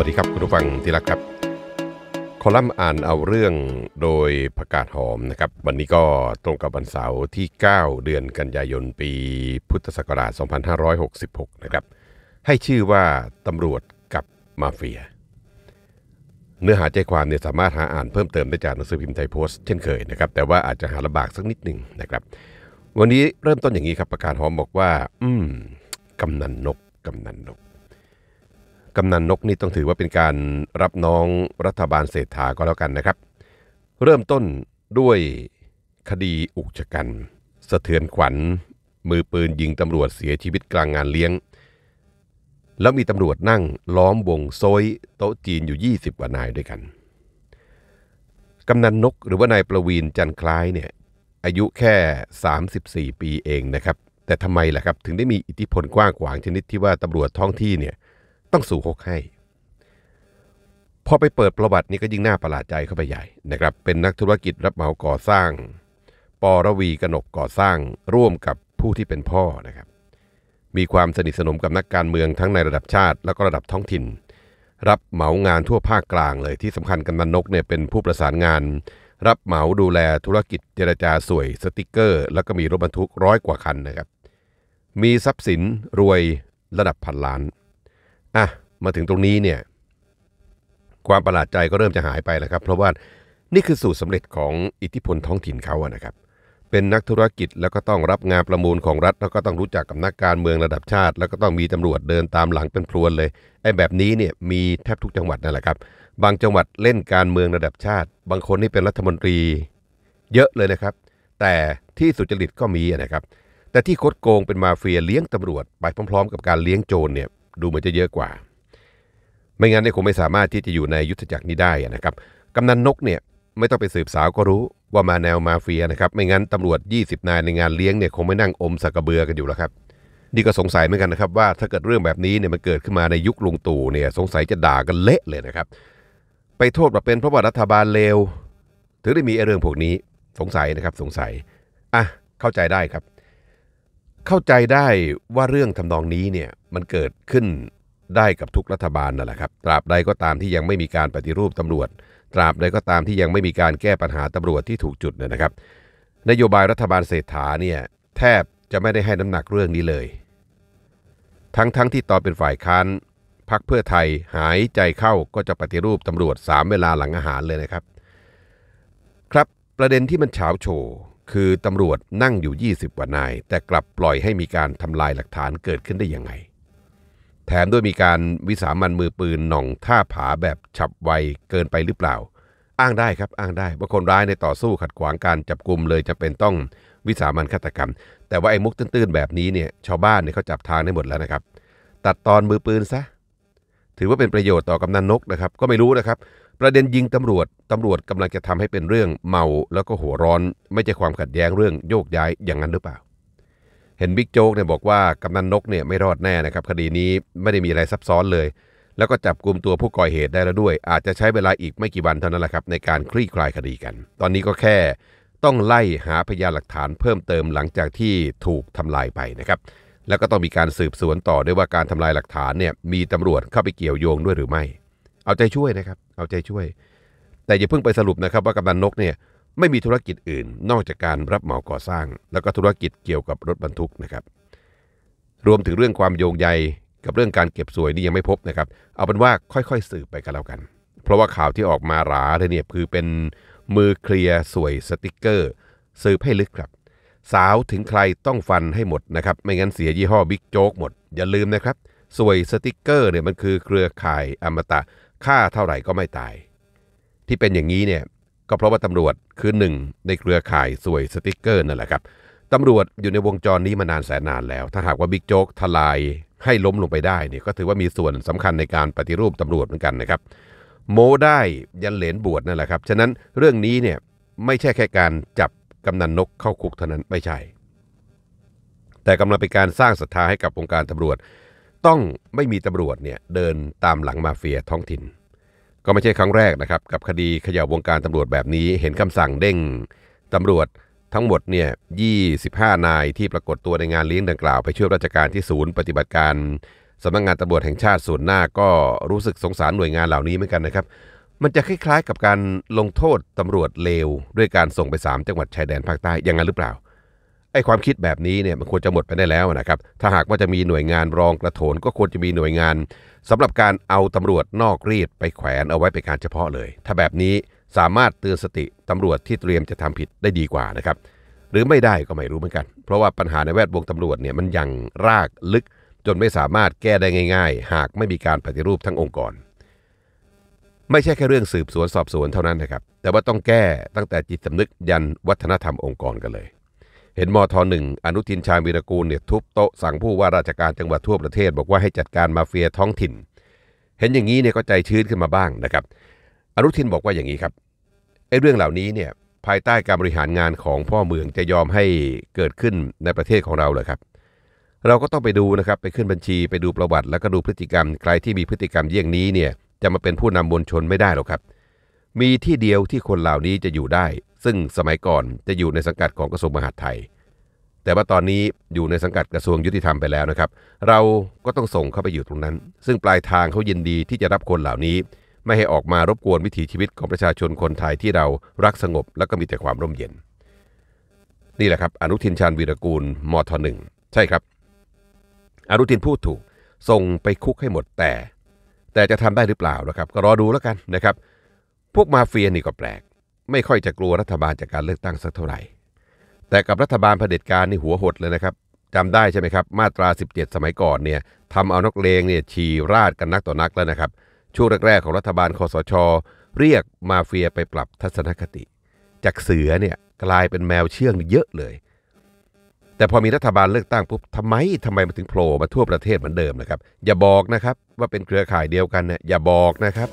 วัสดีครับ คุณผู้ฟังที่รักครับคอลัมน์อ่านเอาเรื่องโดยประกาศหอมนะครับวันนี้ก็ตรงกับวันเสาร์ที่ 9 เดือนกันยายนปีพุทธศักราช 2566นะครับให้ชื่อว่าตำรวจกับมาเฟีย เนื้อหาใจความเนี่ยสามารถหาอ่านเพิ่มเติมได้จากหนังสือพิมพ์ไทยโพสต์เช่นเคยนะครับแต่ว่าอาจจะหาลำบากสักนิดหนึ่งนะครับ วันนี้เริ่มต้นอย่างนี้ครับประกาศหอมบอกว่า อืมกำนันนกกำนันนกกำนันนกนี่ต้องถือว่าเป็นการรับน้องรัฐบาลเศรษฐาก็แล้วกันนะครับ เริ่มต้นด้วยคดีอุกชะกันสะเทือนขวัญ มือปืนยิงตำรวจเสียชีวิตกลางงานเลี้ยง แล้วมีตำรวจนั่งล้อมวงโซยโต๊ะจีนอยู่ 20กว่านายด้วยกัน กำนันนกหรือว่านายประวีนจันคล้ายเนี่ยอายุแค่ 34 ปีเองนะครับแต่ทำไมล่ะครับถึงได้มีอิทธิพลกว้างขวางชนิดที่ว่าตำรวจท้องที่เนี่ยต้องสู่หกให้ พอไปเปิดประวัตินี่ก็ยิ่งน่าประหลาดใจเข้าไปใหญ่นะครับเป็นนักธุรกิจรับเหมาก่อสร้าง ปอรวีกนกก่อสร้าง ร่วมกับผู้ที่เป็นพ่อนะครับ มีความสนิทสนมกับนักการเมืองทั้งในระดับชาติ แล้วก็ระดับท้องถิ่น รับเหมางานทั่วภาคกลางเลย ที่สำคัญกำนันนกเนี่ยเป็นผู้ประสานงาน รับเหมาดูแลธุรกิจ เจรจาสวย สติกเกอร์ แล้วก็มีรถบรรทุกร้อยกว่าคันนะครับมีทรัพย์สินรวยระดับพันล้าน่ะมาถึงตรงนี้เนี่ยความประหลาดใจก็เริ่มจะหายไปแล้วครับเพราะว่านี่คือสูตรสาเร็จของอิทธิพลท้องถิ่นเขาอะนะครับเป็นนักธุรกิจแล้วก็ต้องรับงานประมูลของรัฐแล้วก็ต้องรู้จักกับนักการเมืองระดับชาติ แล้วก็ต้องมีตำรวจเดินตามหลังเป็นพรวนเลยไอ้แบบนี้เนี่ยมีแทบทุกจังหวัดนั่นแหละครับบางจังหวัดเล่นการเมืองระดับชาติ บางคนนี่เป็นรัฐมนตรีเยอะเลยนะครับแต่ที่สุจริตก็มีนะครับแต่ที่คดโกงเป็นมาเฟียเลี้ยงตำรวจไปพร้อมๆ กับการเลี้ยงโจรเนี่ยดูเหมือนจะเยอะกว่า ไม่งั้นเนี่ยคงไม่สามารถที่จะอยู่ในยุทธจักรนี้ได้นะครับ กำนันนกเนี่ยไม่ต้องไปสืบสาวก็รู้ว่ามาแนวมาเฟียนะครับ ไม่งั้นตำรวจ20นายในงานเลี้ยงเนี่ยคงไม่นั่งอมสักกระเบือกันอยู่แล้วครับ นี่ก็สงสัยเหมือนกันนะครับว่าถ้าเกิดเรื่องแบบนี้เนี่ยมันเกิดขึ้นมาในยุคลุงตู่เนี่ยสงสัยจะด่ากันเละเลยนะครับ ไปโทษว่าเป็นเพราะว่ารัฐบาลเลวถึงได้มีเรื่องพวกนี้สงสัยนะครับสงสัยอ่ะเข้าใจได้ครับเข้าใจได้ว่าเรื่องทำนองนี้เนี่ยมันเกิดขึ้นได้กับทุกรัฐบาลนั่นแหละครับ ตราบใดก็ตามที่ยังไม่มีการปฏิรูปตำรวจตราบใดก็ตามที่ยังไม่มีการแก้ปัญหาตำรวจที่ถูกจุดเนี่ยนะครับ นโยบายรัฐบาลเศรษฐาเนี่ยแทบจะไม่ได้ให้น้ำหนักเรื่องนี้เลย ทั้งๆทที่ตอนเป็นฝ่ายค้านพักเพื่อไทยหายใจเข้าก็จะปฏิรูปตำรวจ3เวลาหลังอาหารเลยนะครับ ครับประเด็นที่มันเฉาโชวคือตำรวจนั่งอยู่ 20กว่านายแต่กลับปล่อยให้มีการทำลายหลักฐานเกิดขึ้นได้ยังไง แถมด้วยมีการวิสามันมือปืนหน่องท่าผาแบบฉับไวเกินไปหรือเปล่า อ้างได้ครับอ้างได้ว่าคนร้ายในต่อสู้ขัดขวางการจับกลุ่มเลย จะเป็นต้องวิสามันฆาตกรรม แต่ว่าไอ้มุกตื้นๆ แบบนี้เนี่ยชาวบ้านเนี่ยเขาจับทางได้หมดแล้วนะครับ ตัดตอนมือปืน ซะถือว่าเป็นประโยชน์ต่อกำนันนกนะครับ ก็ไม่รู้นะครับประเด็นยิงตำรวจ ตำรวจกำลังจะทำให้เป็นเรื่องเมาแล้วก็หัวร้อน ไม่ใช่ความขัดแย้งเรื่องโยกย้ายอย่างนั้นหรือเปล่า เห็นบิ๊กโจ๊กเนี่ยบอกว่ากำนันนกเนี่ยไม่รอดแน่นะครับคดีนี้ไม่ได้มีอะไรซับซ้อนเลย แล้วก็จับกลุ่มตัวผู้ก่อเหตุได้แล้วด้วย อาจจะใช้เวลาอีกไม่กี่วันเท่านั้นแหละครับในการคลี่คลายคดีกัน ตอนนี้ก็แค่ต้องไล่หาพยานหลักฐานเพิ่มเติมหลังจากที่ถูกทำลายไปนะครับ แล้วก็ต้องมีการสืบสวนต่อด้วยว่าการทำลายหลักฐานเนี่ยมีตำรวจเข้าไปเกี่ยวโยงด้วยหรือไม่เอาใจช่วยนะครับเอาใจช่วย แต่อย่าเพิ่งไปสรุปนะครับว่ากำนันนกเนี่ยไม่มีธุรกิจอื่นนอกจากการรับเหมาก่อสร้าง แล้วก็ธุรกิจเกี่ยวกับรถบรรทุกนะครับรวมถึงเรื่องความโยงใยกับเรื่องการเก็บสวยนี่ยังไม่พบนะครับ เอาเป็นว่าค่อยๆสืบไปกันแล้วกัน เพราะว่าข่าวที่ออกมาหลาเลยเนี่ยคือเป็นมือเคลียร์สวยสติกเกอร์สืบให้ลึกครับ สาวถึงใครต้องฟันให้หมดนะครับไม่งั้นเสียยี่ห้อบิ๊กโจ๊กหมดอย่าลืมนะครับสวยสติกเกอร์เนี่ยมันคือเครือข่ายอมตะฆ่าเท่าไหร่ก็ไม่ตาย ที่เป็นอย่างนี้เนี่ยก็เพราะว่าตำรวจคือหนึ่งในเครือข่ายสวยสติกเกอร์นั่นแหละครับตำรวจอยู่ในวงจรนี้มานานแสนนานแล้ว ถ้าหากว่าบิ๊กโจ๊กทลายให้ล้มลงไปได้เนี่ยก็ถือว่ามีส่วนสำคัญในการปฏิรูปตำรวจเหมือนกันนะครับ โมได้ยันเหลนบวชนั่นแหละครับฉะนั้นเรื่องนี้เนี่ยไม่ใช่แค่การจับกำนันนกเข้าคุกเท่านั้นไม่ใช่ แต่กำลังเป็นการสร้างศรัทธาให้กับองค์การตำรวจต้องไม่มีตำรวจเนี่ยเดินตามหลังมาเฟียท้องถิ่น ก็ไม่ใช่ครั้งแรกนะครับกับคดีขย่าวงการตำรวจแบบนี้เห็นคำสั่งเด้งตำรวจทั้งหมดเนี่ย25 นายที่ปรากฏตัวในงานเลี้ยงดังกล่าว ไปช่วยราชการที่ศูนย์ปฏิบัติการสำนักงงานตำรวจแห่งชาติส่วนหน้าก็รู้สึกสงสารหน่วยงานเหล่านี้เหมือนกันนะครับมันจะคล้ายๆกับการลงโทษตำรวจเลวด้วยการส่งไป3จังหวัดชายแดนภาคใต้อย่างนั้นหรือเปล่าอ้ความคิดแบบนี้เนี่ยมันควรจะหมดไปได้แล้วนะครับ ถ้าหากว่าจะมีหน่วยงานรองกระโถนก็ควรจะมีหน่วยงาน สำหรับการเอาตำรวจนอกรีดไปแขวนเอาไว้เป็นการเฉพาะเลย ถ้าแบบนี้สามารถเตือนสติตำรวจที่เตรียมจะทำผิดได้ดีกว่านะครับ หรือไม่ได้ก็ไม่รู้เหมือนกัน เพราะว่าปัญหาในแวดวงตำรวจเนี่ยมันยังรากลึก จนไม่สามารถแก้ได้ง่าย ๆ หากไม่มีการปฏิรูปทั้งองค์กร ไม่ใช่แค่เรื่องสืบสวนสอบสวนเท่านั้นนะครับ แต่ว่าต้องแก้ตั้งแต่จิตสำนึกยันวัฒนธรรมองค์กรกันเลยเห็นมทหนึ่งอนุทินชาญวีรกูลเนี่ยทุบโต๊ะสั่งผู้ว่าราชการจังหวัดทั่วประเทศ บอกว่าให้จัดการมาเฟียท้องถิ่น เห็นอย่างนี้เนี่ยก็ใจชื้นขึ้นมาบ้างนะครับ อนุทินบอกว่าอย่างนี้ครับไอ้เรื่องเหล่านี้เนี่ยภายใต้การบริหารงานของพ่อเมืองจะยอมให้เกิดขึ้นในประเทศของเราเลยครับ เราก็ต้องไปดูนะครับไปขึ้นบัญชีไปดูประวัติแล้วก็ดูพฤติกรรม ใครที่มีพฤติกรรมเยี่ยงนี้เนี่ยจะมาเป็นผู้นำมวลชนไม่ได้หรอกครับมีที่เดียวที่คนเหล่านี้จะอยู่ได้ ซึ่งสมัยก่อนจะอยู่ในสังกัดของกระทรวงมหาดไทย แต่ว่าตอนนี้อยู่ในสังกัดกระทรวงยุติธรรมไปแล้วนะครับ เราก็ต้องส่งเข้าไปอยู่ตรงนั้น ซึ่งปลายทางเขายินดีที่จะรับคนเหล่านี้ ไม่ให้ออกมารบกวนวิถีชีวิตของประชาชนคนไทยที่เรารักสงบแล้วก็มีแต่ความร่มเย็น นี่แหละครับ อนุทินชาญวีรกูล มทหนึ่งใช่ครับ อนุทินพูดถูกส่งไปคุกให้หมดแต่ แต่จะทำได้หรือเปล่านะครับ ก็รอดูแล้วกันนะครับพวกมาเฟียนี่ก็แปลก ไม่ค่อยจะกลัวรัฐบาลจากการเลือกตั้งสักเท่าไหร่ แต่กับรัฐบาลเผด็จการนี่หัวหดเลยนะครับจำได้ใช่ไหมครับ มาตรา 17 สมัยก่อนเนี่ยทำเอานักเลงเนี่ยฉีราดกันนักต่อนักแล้วนะครับ ช่วงแรกๆของรัฐบาลคอสชเรียกมาเฟียไปปรับทัศนคติ จากเสือเนี่ยกลายเป็นแมวเชื่องเยอะเลย แต่พอมีรัฐบาลเลือกตั้งปุ๊บทำไมทำไมมันถึงโผล่มาทั่วประเทศเหมือนเดิมนะครับ อย่าบอกนะครับว่าเป็นเครือข่ายเดียวกันนะอย่าบอกนะครับ